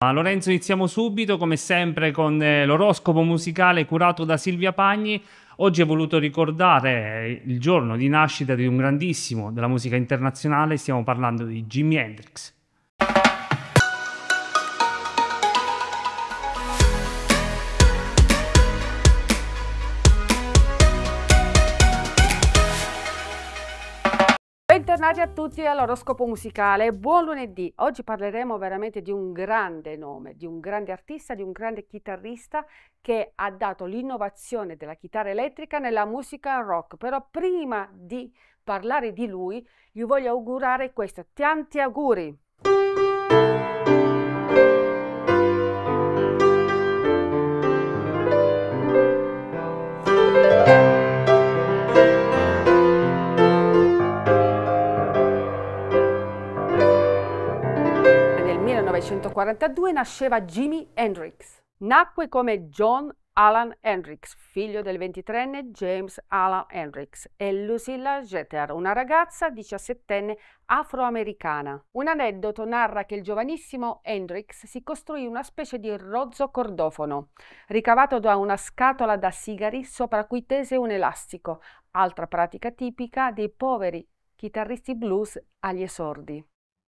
Ma Lorenzo, iniziamo subito come sempre con eh, l'oroscopo musicale curato da Silvia Pagni. Oggi ho voluto ricordare eh, il giorno di nascita di un grandissimo della musica internazionale, stiamo parlando di Jimi Hendrix. bentornati a tutti all'oroscopo musicale. Buon lunedì! Oggi parleremo veramente di un grande nome, di un grande artista, di un grande chitarrista che ha dato l'innovazione della chitarra elettrica nella musica rock. Però prima di parlare di lui, gli voglio augurare questo. Tanti auguri! 1942 nasceva Jimi Hendrix. Nacque come John Alan Hendrix, figlio del 23enne James Alan Hendrix e Lucilla Jeter, una ragazza 17enne afroamericana. Un aneddoto narra che il giovanissimo Hendrix si costruì una specie di rozzo cordofono, ricavato da una scatola da sigari sopra cui tese un elastico, altra pratica tipica dei poveri chitarristi blues agli esordi.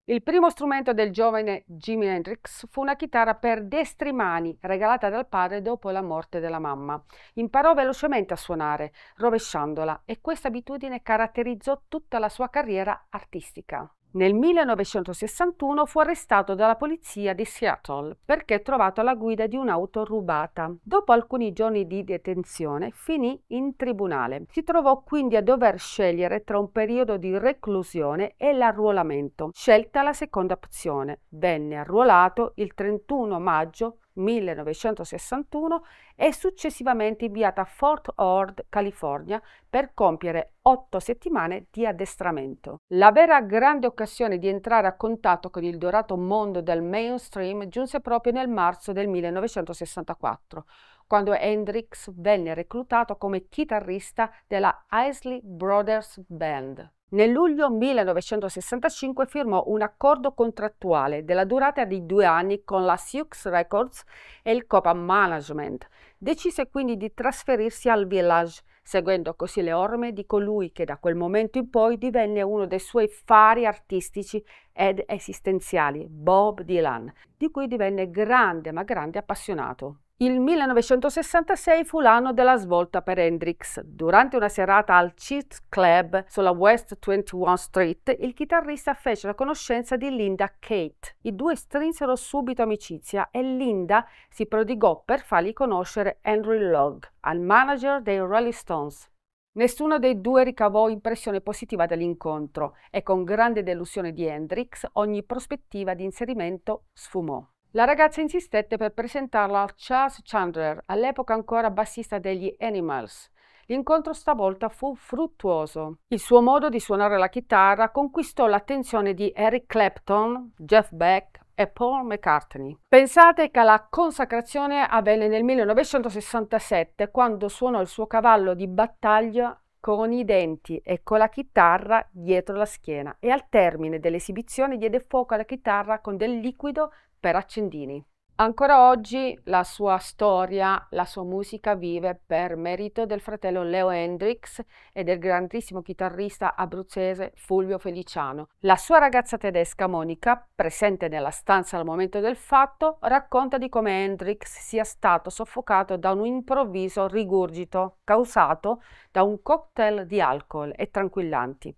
Il primo strumento del giovane Jimi Hendrix fu una chitarra per destri mani, regalata dal padre dopo la morte della mamma. Imparò velocemente a suonare, rovesciandola, e questa abitudine caratterizzò tutta la sua carriera artistica. Nel 1961 fu arrestato dalla polizia di Seattle perché trovato alla guida di un'auto rubata. Dopo alcuni giorni di detenzione finì in tribunale. Si trovò quindi a dover scegliere tra un periodo di reclusione e l'arruolamento. Scelta la seconda opzione. Venne arruolato il 31 maggio 1961 e successivamente inviata a Fort Ord, California, per compiere otto settimane di addestramento. La vera grande occasione di entrare a contatto con il dorato mondo del mainstream giunse proprio nel marzo del 1964, quando Hendrix venne reclutato come chitarrista della Isley Brothers Band. Nel luglio 1965 firmò un accordo contrattuale della durata di due anni con la Sioux Records e il Copa Management. Decise quindi di trasferirsi al Village, seguendo così le orme di colui che da quel momento in poi divenne uno dei suoi fari artistici ed esistenziali, Bob Dylan, di cui divenne grande ma grande appassionato. Il 1966 fu l'anno della svolta per Hendrix. Durante una serata al Cheat Club sulla West 21 Street, il chitarrista fece la conoscenza di Linda Kate. I due strinsero subito amicizia e Linda si prodigò per fargli conoscere Henry Logg, al manager dei Rolling Stones. Nessuno dei due ricavò impressione positiva dall'incontro e con grande delusione di Hendrix ogni prospettiva di inserimento sfumò. La ragazza insistette per presentarla a Charles Chandler, all'epoca ancora bassista degli Animals. L'incontro stavolta fu fruttuoso. Il suo modo di suonare la chitarra conquistò l'attenzione di Eric Clapton, Jeff Beck e Paul McCartney. Pensate che la consacrazione avvenne nel 1967 quando suonò il suo cavallo di battaglia con i denti e con la chitarra dietro la schiena e al termine dell'esibizione diede fuoco alla chitarra con del liquido per Accendini. Ancora oggi la sua storia, la sua musica vive per merito del fratello Leo Hendrix e del grandissimo chitarrista abruzzese Fulvio Feliciano. La sua ragazza tedesca Monica, presente nella stanza al momento del fatto, racconta di come Hendrix sia stato soffocato da un improvviso rigurgito causato da un cocktail di alcol e tranquillanti.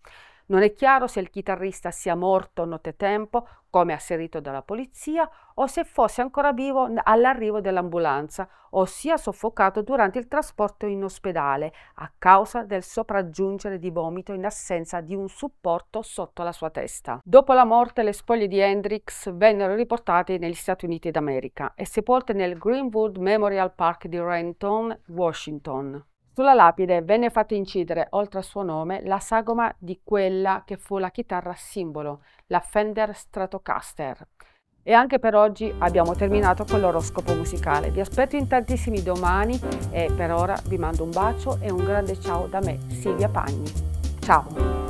Non è chiaro se il chitarrista sia morto nottetempo, come asserito dalla polizia, o se fosse ancora vivo all'arrivo dell'ambulanza, o sia soffocato durante il trasporto in ospedale a causa del sopraggiungere di vomito in assenza di un supporto sotto la sua testa. Dopo la morte, le spoglie di Hendrix vennero riportate negli Stati Uniti d'America e sepolte nel Greenwood Memorial Park di Renton, Washington. Sulla lapide venne fatta incidere, oltre al suo nome, la sagoma di quella che fu la chitarra simbolo, la Fender Stratocaster. E anche per oggi abbiamo terminato con l'oroscopo musicale. Vi aspetto in tantissimi domani e per ora vi mando un bacio e un grande ciao da me, Silvia Pagni. Ciao!